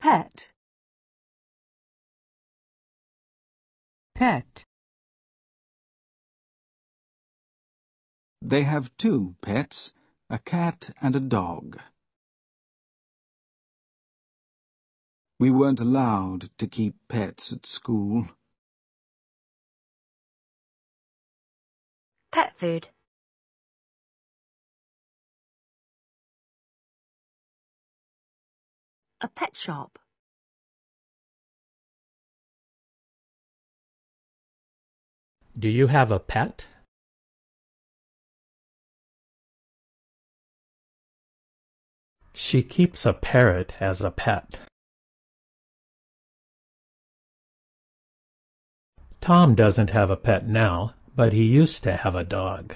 pet pet They have two pets, a cat and a dog. We weren't allowed to keep pets at school. Pet food. A pet shop. Do you have a pet? She keeps a parrot as a pet. Tom doesn't have a pet now, but he used to have a dog.